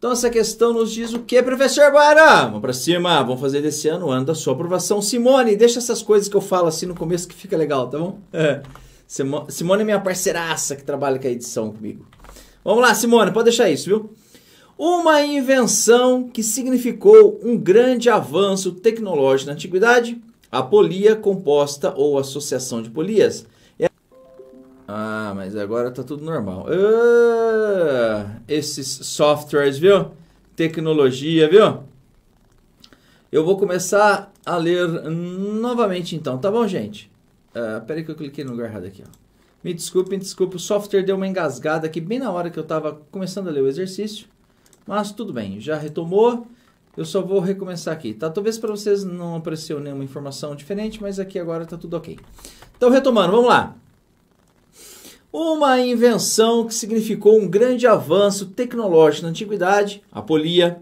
Então essa questão nos diz o que, professor Bara? Vamos para cima, vamos fazer desse ano o ano da sua aprovação. Simone, deixa essas coisas que eu falo assim no começo que fica legal, tá bom? É. Simone é minha parceiraça que trabalha com a edição comigo. Vamos lá, Simone, pode deixar isso, viu? Uma invenção que significou um grande avanço tecnológico na antiguidade, a polia composta ou associação de polias. Ah, mas agora tá tudo normal. Ah, esses softwares, viu? Tecnologia, viu? Eu vou começar a ler novamente então, tá bom, gente? Ah, peraí que eu cliquei no lugar errado aqui, ó. Me desculpe, me desculpe, o software deu uma engasgada aqui bem na hora que eu estava começando a ler o exercício. Mas tudo bem, já retomou. Eu só vou recomeçar aqui, tá? Talvez para vocês não apareceu nenhuma informação diferente, mas aqui agora está tudo ok. Então, retomando, vamos lá. Uma invenção que significou um grande avanço tecnológico na antiguidade, a polia,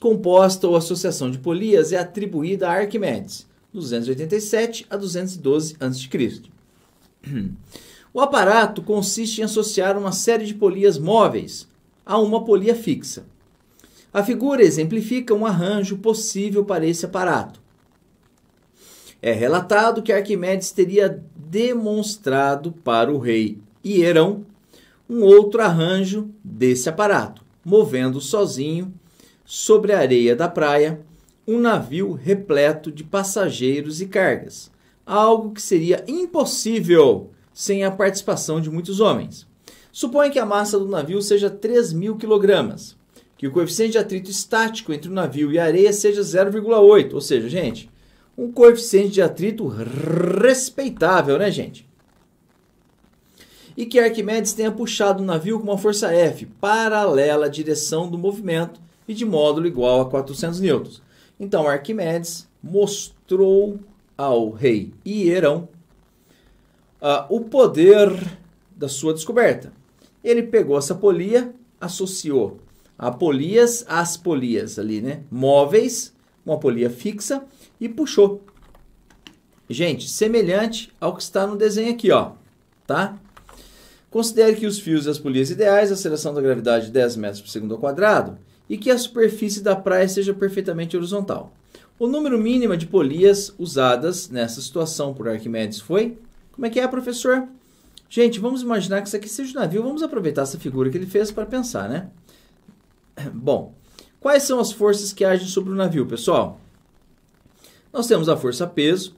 composta ou associação de polias, é atribuída a Arquimedes, 287 a 212 a.C. O aparato consiste em associar uma série de polias móveis a uma polia fixa. A figura exemplifica um arranjo possível para esse aparato. É relatado que Arquimedes teria demonstrado para o rei e eram um outro arranjo desse aparato, movendo sozinho, sobre a areia da praia, um navio repleto de passageiros e cargas, algo que seria impossível sem a participação de muitos homens. Suponha que a massa do navio seja 3 mil quilogramas, que o coeficiente de atrito estático entre o navio e a areia seja 0,8, ou seja, gente, um coeficiente de atrito respeitável, né, gente? e que Arquimedes tenha puxado o navio com uma força F paralela à direção do movimento e de módulo igual a 400 N. Então Arquimedes mostrou ao rei Hierão uh, ah, o poder da sua descoberta. Ele pegou essa polia, associou a polias às polias ali, né? Móveis, uma polia fixa e puxou. Gente, semelhante ao que está no desenho aqui, ó, tá? Considere que os fios e as polias ideais, a seleção da gravidade de 10 metros por segundo ao quadrado e que a superfície da praia seja perfeitamente horizontal. O número mínimo de polias usadas nessa situação por Arquimedes foi? Como é que é, professor? Gente, vamos imaginar que isso aqui seja um navio. Vamos aproveitar essa figura que ele fez para pensar, né? Bom, quais são as forças que agem sobre o navio, pessoal? Nós temos a força peso,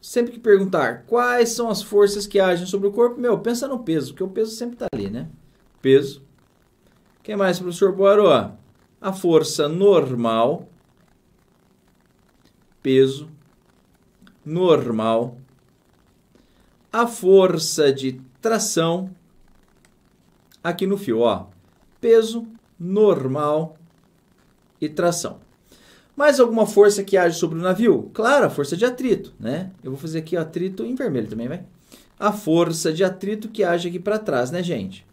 sempre que perguntar quais são as forças que agem sobre o corpo, meu, pensa no peso, porque o peso sempre está ali, né? Peso. Quem mais, professor Boaroa? A força normal, peso, normal. A força de tração, aqui no fio, ó, peso, normal e tração. Mais alguma força que age sobre o navio? Claro, a força de atrito, né? Eu vou fazer aqui atrito em vermelho também, vai? A força de atrito que age aqui para trás, né, gente?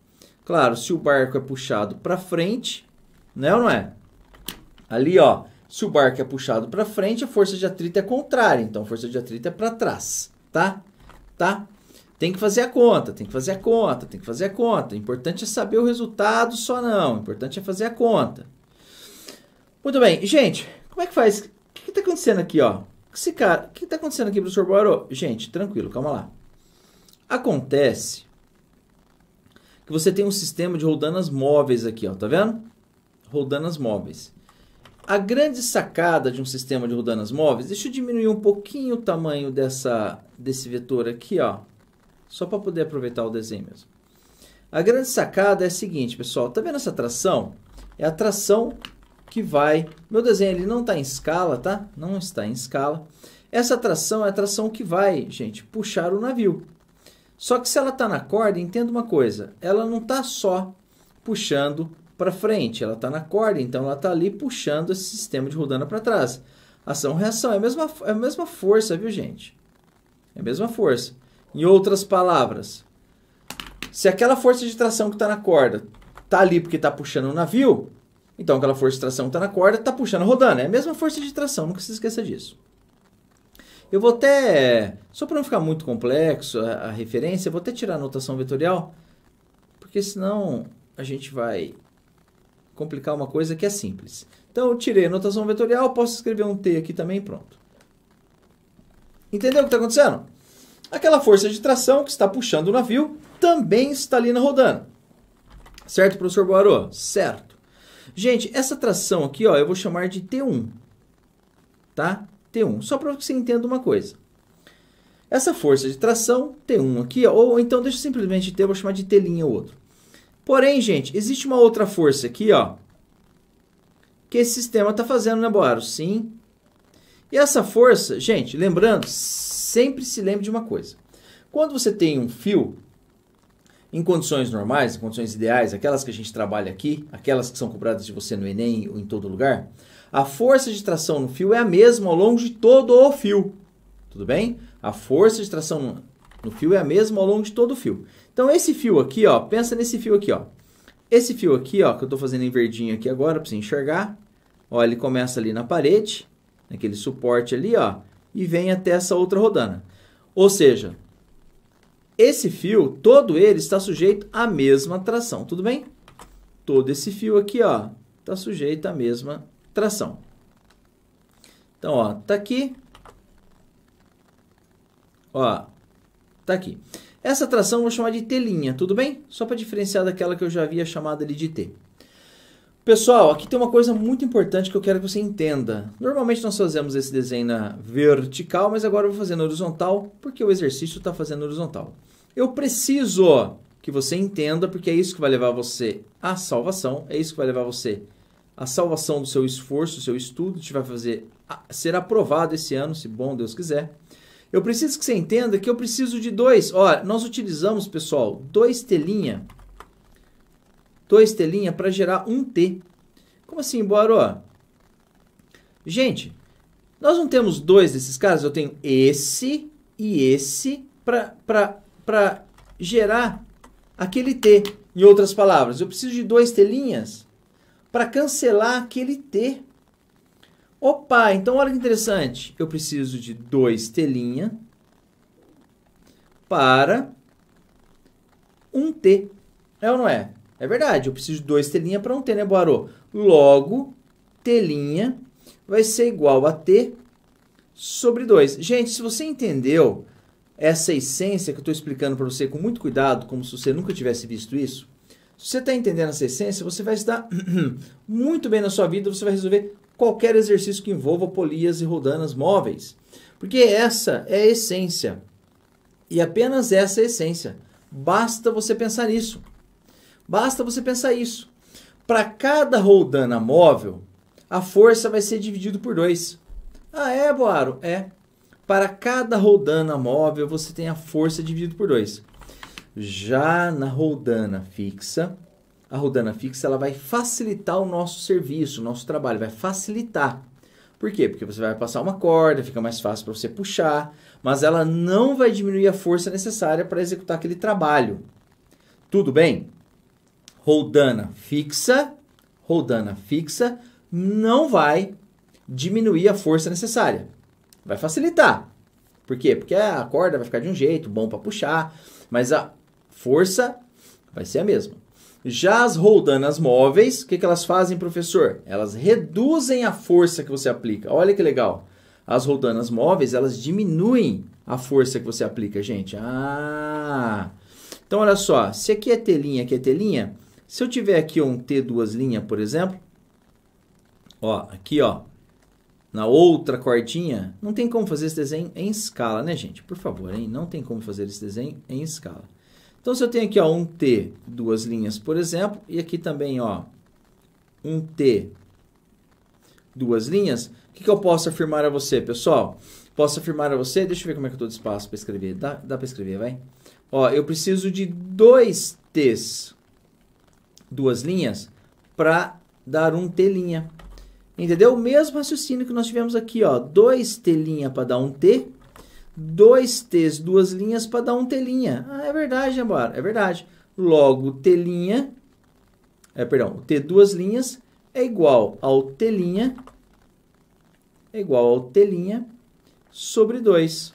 Claro, se o barco é puxado para frente, né ou não é? Ali, ó, se o barco é puxado para frente, a força de atrito é contrária, então a força de atrito é para trás, tá? Tá? Tem que fazer a conta, tem que fazer a conta, tem que fazer a conta. O importante é saber o resultado só não, o importante é fazer a conta. Muito bem, gente, como é que faz? O que está acontecendo aqui, ó? Esse cara, o que está acontecendo aqui, professor Boaro? Gente, tranquilo, calma lá. Acontece que você tem um sistema de roldanas móveis aqui, ó, tá vendo? Roldanas móveis. A grande sacada de um sistema de roldanas móveis, deixa eu diminuir um pouquinho o tamanho dessa, desse vetor aqui, ó, só para poder aproveitar o desenho mesmo. A grande sacada é a seguinte, pessoal, tá vendo essa tração? É a tração que vai... Meu desenho ele não está em escala, tá? Não está em escala. Essa tração é a tração que vai, gente, puxar o navio. Só que se ela está na corda, entenda uma coisa. Ela não está só puxando para frente. Ela está na corda, então ela está ali puxando esse sistema de rodana para trás. Ação-reação é, a mesma, é a mesma força, viu, gente? É a mesma força. Em outras palavras, se aquela força de tração que está na corda está ali porque está puxando o navio, então aquela força de tração está na corda, está puxando, rodando. É a mesma força de tração, não se esqueça disso. Eu vou até, só para não ficar muito complexo a, a referência, vou até tirar a notação vetorial, porque senão a gente vai complicar uma coisa que é simples. Então eu tirei a notação vetorial, posso escrever um t aqui também pronto. Entendeu o que está acontecendo? Aquela força de tração que está puxando o navio também está ali na rodando. Certo, professor Boarô? Certo. Gente, essa tração aqui, ó, eu vou chamar de T1, tá? T1, só para que você entenda uma coisa. Essa força de tração, T1 aqui, ó, ou então deixa simplesmente T, eu vou chamar de T' outro. Porém, gente, existe uma outra força aqui, ó, que esse sistema está fazendo, né, Boaro? Sim. E essa força, gente, lembrando, sempre se lembre de uma coisa. Quando você tem um fio, em condições normais, em condições ideais, aquelas que a gente trabalha aqui, aquelas que são cobradas de você no Enem ou em todo lugar, a força de tração no fio é a mesma ao longo de todo o fio. Tudo bem? A força de tração no fio é a mesma ao longo de todo o fio. Então esse fio aqui, ó, pensa nesse fio aqui, ó. Esse fio aqui, ó, que eu estou fazendo em verdinho aqui agora para você enxergar. Ó, ele começa ali na parede, naquele suporte ali, ó, e vem até essa outra rodana. Ou seja, esse fio, todo ele está sujeito à mesma tração, tudo bem? Todo esse fio aqui, ó, está sujeito à mesma tração. Então, ó, tá aqui. Ó, tá aqui. Essa tração eu vou chamar de telinha, tudo bem? Só para diferenciar daquela que eu já havia chamado ali de T. Pessoal, aqui tem uma coisa muito importante que eu quero que você entenda. Normalmente nós fazemos esse desenho na vertical, mas agora eu vou fazer na horizontal, porque o exercício está fazendo horizontal. Eu preciso que você entenda, porque é isso que vai levar você à salvação, é isso que vai levar você à salvação do seu esforço, do seu estudo, te vai fazer ser aprovado esse ano, se bom Deus quiser. Eu preciso que você entenda que eu preciso de dois. Olha, nós utilizamos, pessoal, dois telinha dois telinha para gerar um T. Como assim, Boaró? Gente, nós não temos dois desses casos? Eu tenho esse e esse para gerar aquele T. Em outras palavras, eu preciso de dois telinhas para cancelar aquele T. Opa, então olha que interessante. Eu preciso de dois telinha para um T. É ou não é? É verdade, eu preciso de 2 telinha para não ter, né, Boarô? Logo, telinha vai ser igual a T sobre 2. Gente, se você entendeu essa essência que eu estou explicando para você com muito cuidado, como se você nunca tivesse visto isso, se você está entendendo essa essência, você vai se dar muito bem na sua vida, você vai resolver qualquer exercício que envolva polias e rodanas móveis. Porque essa é a essência. E apenas essa é a essência. Basta você pensar nisso. Basta você pensar isso. Para cada roldana móvel, a força vai ser dividida por 2. Ah, é, Boaro? É. Para cada roldana móvel, você tem a força dividida por 2. Já na roldana fixa, a roldana fixa ela vai facilitar o nosso serviço, o nosso trabalho, vai facilitar. Por quê? Porque você vai passar uma corda, fica mais fácil para você puxar, mas ela não vai diminuir a força necessária para executar aquele trabalho. Tudo bem? roldana fixa, roldana fixa, não vai diminuir a força necessária. Vai facilitar. Por quê? Porque a corda vai ficar de um jeito, bom para puxar, mas a força vai ser a mesma. Já as roldanas móveis, o que, que elas fazem, professor? Elas reduzem a força que você aplica. Olha que legal. As roldanas móveis, elas diminuem a força que você aplica, gente. Ah! Então, olha só. Se aqui é telinha, aqui é telinha, se eu tiver aqui um T duas linhas, por exemplo, ó, aqui ó, na outra cordinha, não tem como fazer esse desenho em escala, né gente? Por favor, hein? Não tem como fazer esse desenho em escala. Então, se eu tenho aqui ó, um T duas linhas, por exemplo, e aqui também ó, um T duas linhas, o que, que eu posso afirmar a você, pessoal? Posso afirmar a você, deixa eu ver como é que eu estou de espaço para escrever, dá, dá para escrever, vai? Ó, eu preciso de dois T's duas linhas para dar um T'. Entendeu? O mesmo raciocínio que nós tivemos aqui, ó. 2 T' para dar um T, 2 T's, duas linhas para dar um T'. Ah, é verdade, agora, é verdade. Logo, T', é, perdão, T duas linhas é igual ao T' é igual ao T' sobre 2.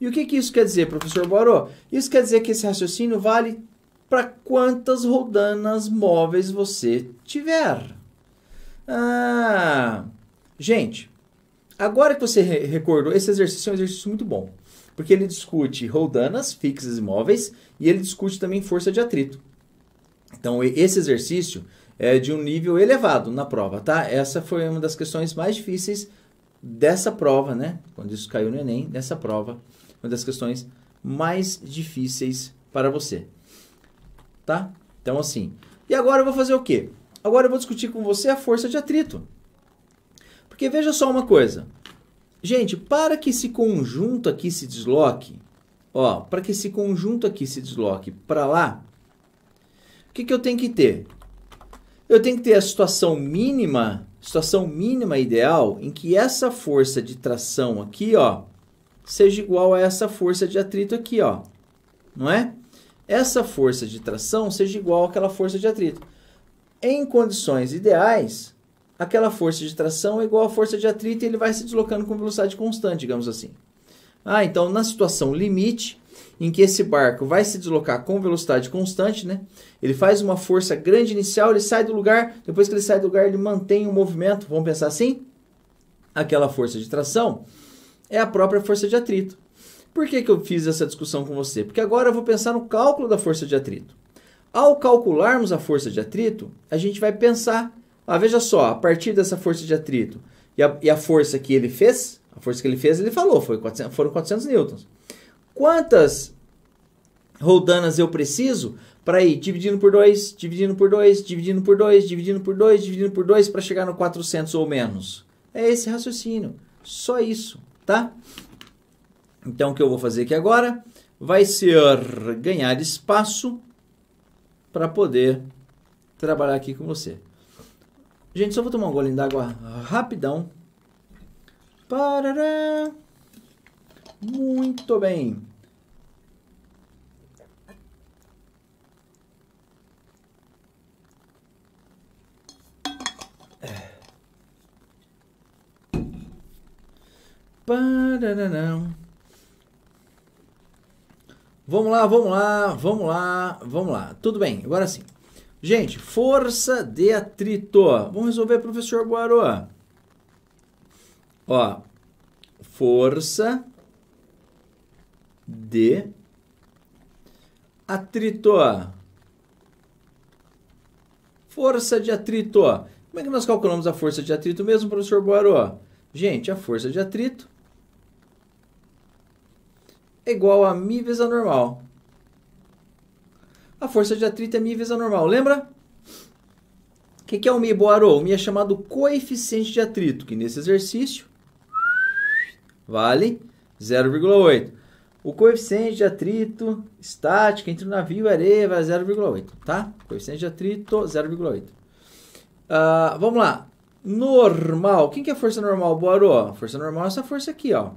E o que, que isso quer dizer, professor Borô? Isso quer dizer que esse raciocínio vale para quantas rodanas móveis você tiver. Ah, gente, agora que você recordou, esse exercício é um exercício muito bom, porque ele discute rodanas fixas e móveis e ele discute também força de atrito. Então, esse exercício é de um nível elevado na prova, tá? Essa foi uma das questões mais difíceis dessa prova, né? Quando isso caiu no Enem, dessa prova, uma das questões mais difíceis para você tá? Então assim. E agora eu vou fazer o quê? Agora eu vou discutir com você a força de atrito. Porque veja só uma coisa. Gente, para que esse conjunto aqui se desloque, ó, para que esse conjunto aqui se desloque para lá, o que, que eu tenho que ter? Eu tenho que ter a situação mínima, situação mínima ideal, em que essa força de tração aqui, ó, seja igual a essa força de atrito aqui, ó, não é? essa força de tração seja igual àquela força de atrito. Em condições ideais, aquela força de tração é igual à força de atrito e ele vai se deslocando com velocidade constante, digamos assim. Ah, então na situação limite, em que esse barco vai se deslocar com velocidade constante, né? Ele faz uma força grande inicial, ele sai do lugar, depois que ele sai do lugar, ele mantém o movimento. Vamos pensar assim? Aquela força de tração é a própria força de atrito. Por que, que eu fiz essa discussão com você? Porque agora eu vou pensar no cálculo da força de atrito. Ao calcularmos a força de atrito, a gente vai pensar, ah, veja só, a partir dessa força de atrito e a, e a força que ele fez, a força que ele fez, ele falou, foi 400, foram 400 newtons. Quantas roldanas eu preciso para ir dividindo por 2, dividindo por 2, dividindo por 2, dividindo por 2, dividindo por 2 para chegar no 400 ou menos? É esse raciocínio, só isso, tá? Então o que eu vou fazer aqui agora vai ser ganhar espaço para poder trabalhar aqui com você. Gente, só vou tomar um golinho d'água rapidão. Parará. Muito bem. É. Parará. Vamos lá, vamos lá, vamos lá, vamos lá. Tudo bem, agora sim. Gente, força de atrito. Vamos resolver, professor Guarô. Ó, força de atrito. Força de atrito. Como é que nós calculamos a força de atrito mesmo, professor Boaró? Gente, a força de atrito é igual a Mi vezes a normal. A força de atrito é Mi vezes a normal, lembra? O que, que, é o Mi, Boaro? O Mi é chamado coeficiente de atrito, que nesse exercício vale 0,8. O coeficiente de atrito estático entre o navio e a areia vai 0,8, tá? Coeficiente de atrito, 0,8. Uh, ah, vamos lá. Normal. Quem que é a força normal, Boaro? Força normal é essa força aqui, ó.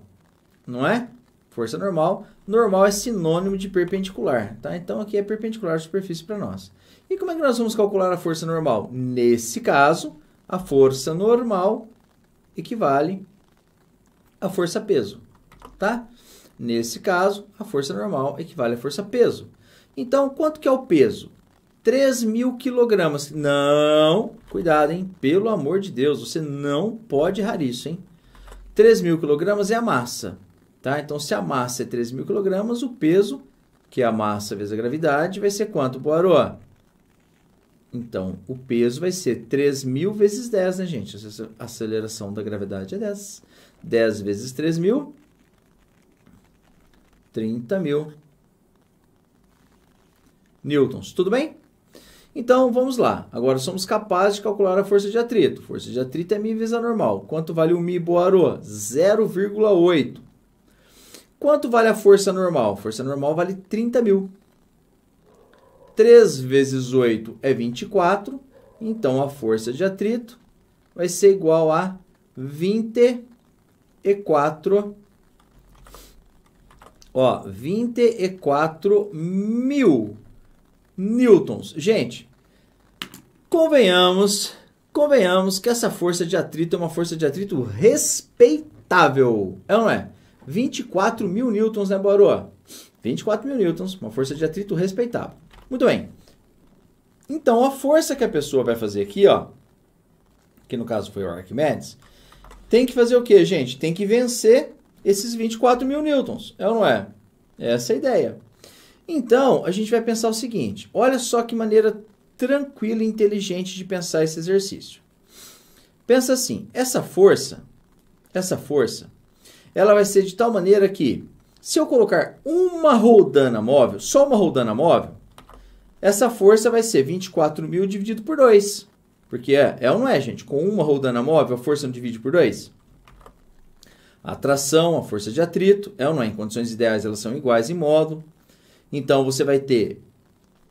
Não é? força normal. Normal é sinônimo de perpendicular, tá? Então aqui é perpendicular à superfície para nós. E como é que nós vamos calcular a força normal? Nesse caso, a força normal equivale à força peso, tá? Nesse caso, a força normal equivale à força peso. Então, quanto que é o peso? 3.000 mil quilogramas. Não, cuidado, hein? Pelo amor de Deus, você não pode errar isso, hein? 3 mil quilogramas é a massa. Tá? Então, se a massa é 13 mil quilogramas, o peso, que é a massa vezes a gravidade, vai ser quanto, Poirot? Então, o peso vai ser 3 mil vezes 10, né, gente? A aceleração da gravidade é 10. 10 vezes 3 mil, 30 mil newtons. Tudo bem? Então, vamos lá. Agora, somos capazes de calcular a força de atrito. Força de atrito é mi vezes a normal. Quanto vale o mi, Boarô? 0,8. Quanto vale a força normal? Força normal vale 30 mil. 3 vezes 8 é 24. Então, a força de atrito vai ser igual a 24. Ó, 24 mil newtons. Gente, convenhamos, convenhamos que essa força de atrito é uma força de atrito respeitável. É ou não é? 24 mil newtons, né, Boru? 24 mil newtons, uma força de atrito respeitável. Muito bem. Então, a força que a pessoa vai fazer aqui, ó, que no caso foi o Arquimedes, tem que fazer o quê, gente? Tem que vencer esses 24 mil newtons, é ou não é? é essa é a ideia. Então, a gente vai pensar o seguinte, olha só que maneira tranquila e inteligente de pensar esse exercício. Pensa assim, essa força, essa força, ela vai ser de tal maneira que se eu colocar uma roldana móvel, só uma roldana móvel, essa força vai ser 24 mil dividido por 2. Porque é, é ou não é, gente? Com uma roldana móvel, a força não divide por 2? A tração, a força de atrito, é ou não é? Em condições ideais, elas são iguais em módulo. Então, você vai ter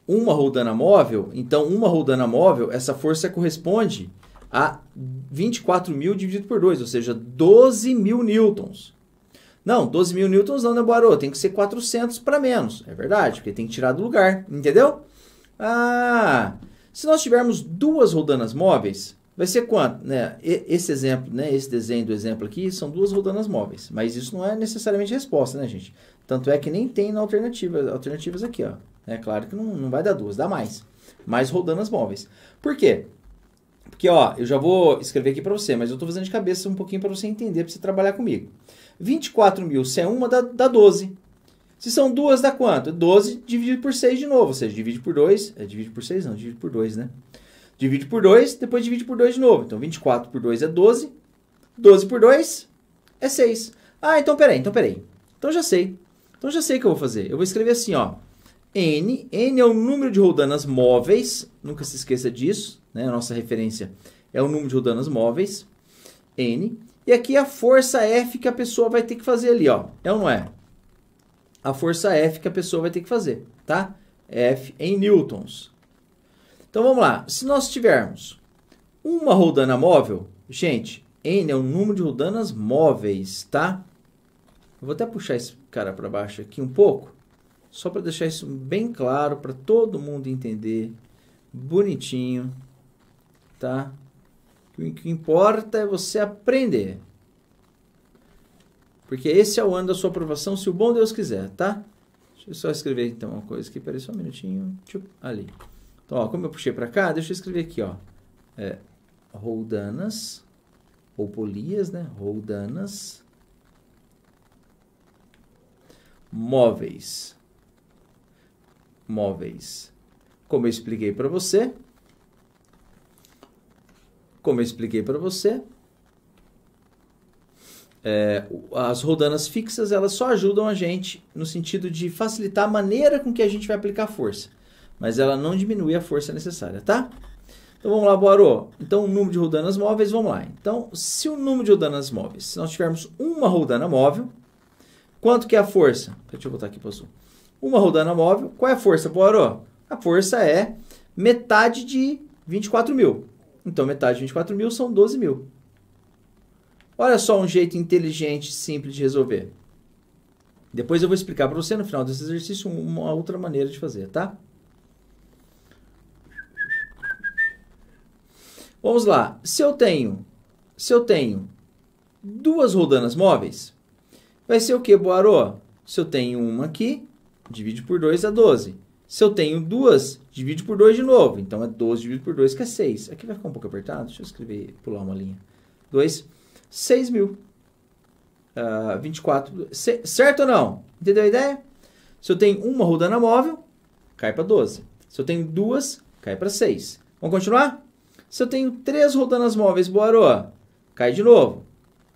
uma roldana móvel. Então, uma roldana móvel, essa força corresponde a 24 mil dividido por 2, ou seja, 12 mil newtons. Não, 12 mil newtons não, né, Boarô? Tem que ser 400 para menos. É verdade, porque tem que tirar do lugar, entendeu? Ah, se nós tivermos duas rodanas móveis, vai ser quanto? Né? Esse exemplo, né? esse desenho do exemplo aqui, são duas rodanas móveis. Mas isso não é necessariamente resposta, né, gente? Tanto é que nem tem na alternativa, alternativas aqui, ó. É claro que não, não vai dar duas, dá mais. Mais rodanas móveis. Por quê? Porque, ó, eu já vou escrever aqui para você, mas eu estou fazendo de cabeça um pouquinho para você entender, para você trabalhar comigo. 24 mil, se é uma, dá, dá 12. Se são duas, dá quanto? 12 dividido por 6 de novo. Ou seja, divide por 2. É, divide por 6 não, divide por 2, né? Divide por 2, depois divide por 2 de novo. Então, 24 por 2 é 12. 12 por 2 é 6. Ah, então peraí, então peraí. Então já sei. Então já sei o que eu vou fazer. Eu vou escrever assim, ó. N, N é o número de rodanas móveis, nunca se esqueça disso, né? A nossa referência é o número de rodanas móveis, N. E aqui a força F que a pessoa vai ter que fazer ali, ó. É ou não é? A força F que a pessoa vai ter que fazer, tá? F em newtons. Então vamos lá. Se nós tivermos uma rodana móvel, gente, N é o número de rodanas móveis, tá? Eu vou até puxar esse cara para baixo aqui um pouco, só para deixar isso bem claro para todo mundo entender, bonitinho, tá? O que importa é você aprender. Porque esse é o ano da sua aprovação, se o bom Deus quiser, tá? Deixa eu só escrever então uma coisa aqui, peraí só um minutinho. Ali. Então, ó, como eu puxei para cá, deixa eu escrever aqui, ó. É, roldanas, ou polias, né? Roldanas. Móveis. Móveis. Como eu expliquei para você, como eu expliquei para você, é, as rodanas fixas elas só ajudam a gente no sentido de facilitar a maneira com que a gente vai aplicar a força, mas ela não diminui a força necessária, tá? Então vamos lá, Boarô. Então o número de rodanas móveis, vamos lá. Então se o número de rodanas móveis, se nós tivermos uma rodana móvel, quanto que é a força? Deixa eu botar aqui para azul. Uma rodana móvel, qual é a força, Boarô? A força é metade de 24 mil. Então, metade de 24 mil são 12 mil. Olha só um jeito inteligente, simples de resolver. Depois eu vou explicar para você no final desse exercício uma outra maneira de fazer, tá? Vamos lá. Se eu tenho, se eu tenho duas rodanas móveis, vai ser o que, Boarô? Se eu tenho uma aqui, divide por 2 dá 12. Se eu tenho duas, divide por 2 de novo. Então, é 12 dividido por 2, que é 6. Aqui vai ficar um pouco apertado. Deixa eu escrever, pular uma linha. 2, 6 mil. Uh, ah, 24, certo ou não? Entendeu a ideia? Se eu tenho uma rodana móvel, cai para 12. Se eu tenho duas, cai para 6. Vamos continuar? Se eu tenho três rodanas móveis, Boaroa, cai de novo.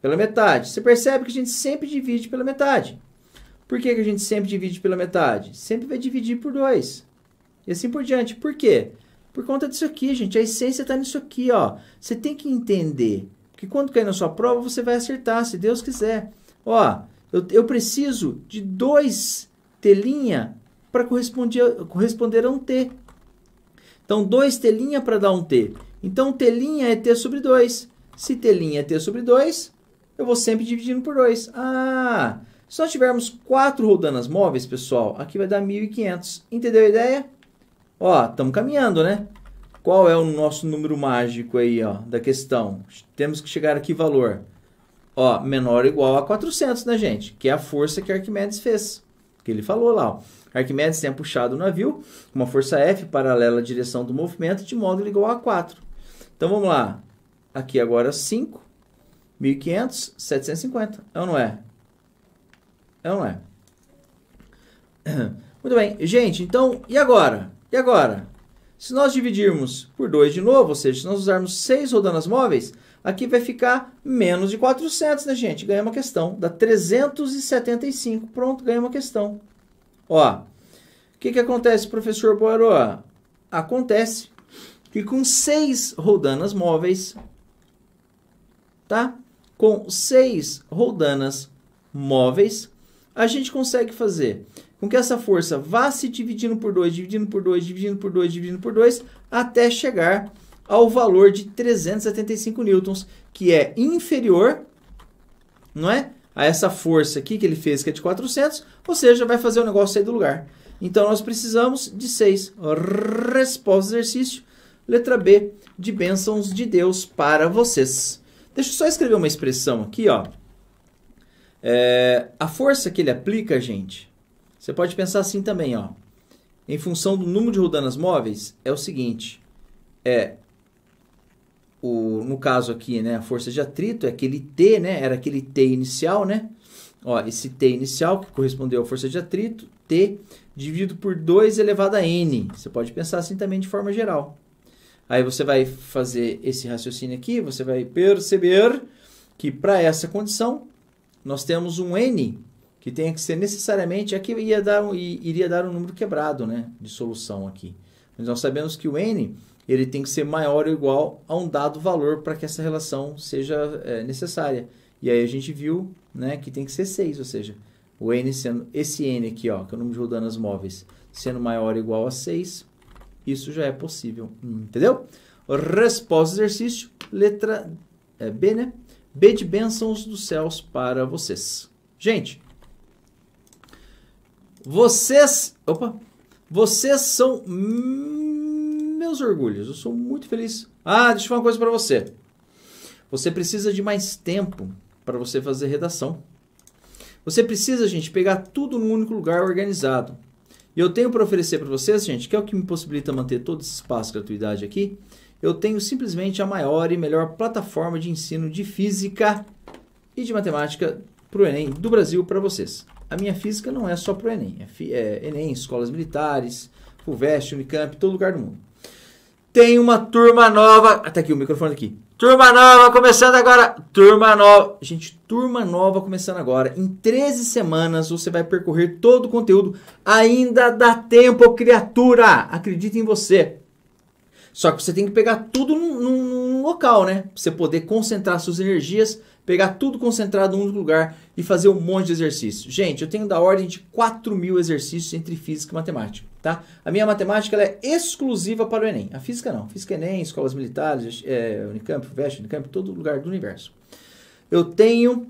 Pela metade. Você percebe que a gente sempre divide pela metade. Por que, que a gente sempre divide pela metade? Sempre vai dividir por 2. E assim por diante. Por quê? Por conta disso aqui, gente. A essência está nisso aqui, ó. Você tem que entender que quando cair na sua prova, você vai acertar, se Deus quiser. Ó, eu, eu preciso de 2 telinha para corresponder, corresponder a um T. Então, 2 telinha para dar um T. Então, telinha é T sobre 2. Se telinha é T sobre 2, eu vou sempre dividindo por 2. Ah, se nós tivermos quatro rodanas móveis, pessoal, aqui vai dar 1.500. Entendeu a ideia? Ó, estamos caminhando, né? Qual é o nosso número mágico aí, ó, da questão? Temos que chegar aqui valor. Ó, menor ou igual a 400, né, gente? Que é a força que Arquimedes fez. Que ele falou lá, ó. Arquimedes tem puxado o navio com uma força F paralela à direção do movimento de módulo igual a 4. Então, vamos lá. Aqui agora 5, 1.500, 750. É ou não é? É ou não é? Muito bem, gente, então, e agora? E agora? Se nós dividirmos por 2 de novo, ou seja, se nós usarmos 6 rodanas móveis, aqui vai ficar menos de 400, né, gente? Ganha uma questão, dá 375, pronto, ganha uma questão. Ó, o que, que acontece, professor Boaró? Acontece que com 6 rodanas móveis, tá? Com 6 rodanas móveis, a gente consegue fazer com que essa força vá se dividindo por 2, dividindo por 2, dividindo por 2, dividindo por 2, até chegar ao valor de 375 newtons, que é inferior, não é? A essa força aqui que ele fez, que é de 400, ou seja, vai fazer o negócio sair do lugar. Então, nós precisamos de 6. Resposta exercício, letra B, de bênçãos de Deus para vocês. Deixa eu só escrever uma expressão aqui, ó. É, a força que ele aplica, gente, você pode pensar assim também, ó. Em função do número de rodanas móveis, é o seguinte: é o, no caso aqui, né, a força de atrito é aquele T, né, era aquele T inicial, né? Ó, esse T inicial que correspondeu à força de atrito, T dividido por 2 elevado a N. Você pode pensar assim também de forma geral. Aí você vai fazer esse raciocínio aqui, você vai perceber que para essa condição nós temos um N que tem que ser necessariamente, aqui é ia dar, iria dar um número quebrado né, de solução aqui. Mas nós sabemos que o N ele tem que ser maior ou igual a um dado valor para que essa relação seja é, necessária. E aí a gente viu né, que tem que ser 6, ou seja, o N sendo, esse N aqui, ó, que é o número de rodanas móveis, sendo maior ou igual a 6, isso já é possível, entendeu? Resposta do exercício, letra é, B, né? B de bênçãos dos céus para vocês. Gente, vocês. Opa! Vocês são meus orgulhos. Eu sou muito feliz. Ah, deixa eu falar uma coisa para você. Você precisa de mais tempo para você fazer redação. Você precisa, gente, pegar tudo num único lugar organizado. E eu tenho para oferecer para vocês, gente, que é o que me possibilita manter todo esse espaço gratuidade aqui, eu tenho simplesmente a maior e melhor plataforma de ensino de física e de matemática para o Enem do Brasil para vocês. A minha física não é só para o Enem, é, é Enem, escolas militares, FUVEST, Unicamp, todo lugar do mundo. Tem uma turma nova, até ah, tá aqui o microfone aqui. Turma nova começando agora. Turma nova. Gente, turma nova começando agora. Em 13 semanas você vai percorrer todo o conteúdo. Ainda dá tempo, criatura. Acredita em você. Só que você tem que pegar tudo num, num local, né? Pra você poder concentrar suas energias, pegar tudo concentrado num lugar e fazer um monte de exercícios. Gente, eu tenho da ordem de 4 mil exercícios entre física e matemática, tá? A minha matemática ela é exclusiva para o Enem. A física não. Física é Enem, escolas militares, é, é Unicamp, Vest, Unicamp, todo lugar do universo. Eu tenho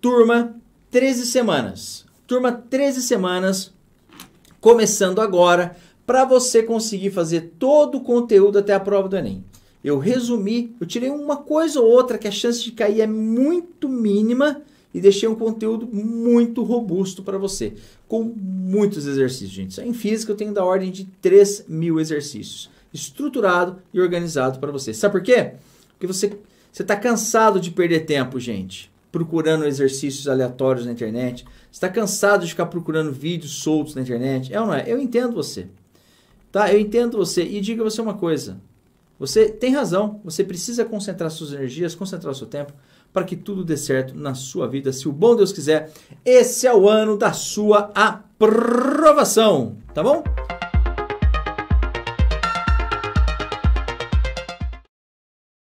turma 13 semanas. Turma 13 semanas, começando agora para você conseguir fazer todo o conteúdo até a prova do Enem. Eu resumi, eu tirei uma coisa ou outra que a chance de cair é muito mínima e deixei um conteúdo muito robusto para você, com muitos exercícios, gente. Só em física eu tenho da ordem de 3 mil exercícios, estruturado e organizado para você. Sabe por quê? Porque você está cansado de perder tempo, gente, procurando exercícios aleatórios na internet. Você está cansado de ficar procurando vídeos soltos na internet. É ou não é? Eu entendo você. Tá, eu entendo você e digo você uma coisa. Você tem razão, você precisa concentrar suas energias, concentrar seu tempo para que tudo dê certo na sua vida, se o bom Deus quiser. Esse é o ano da sua aprovação, tá bom?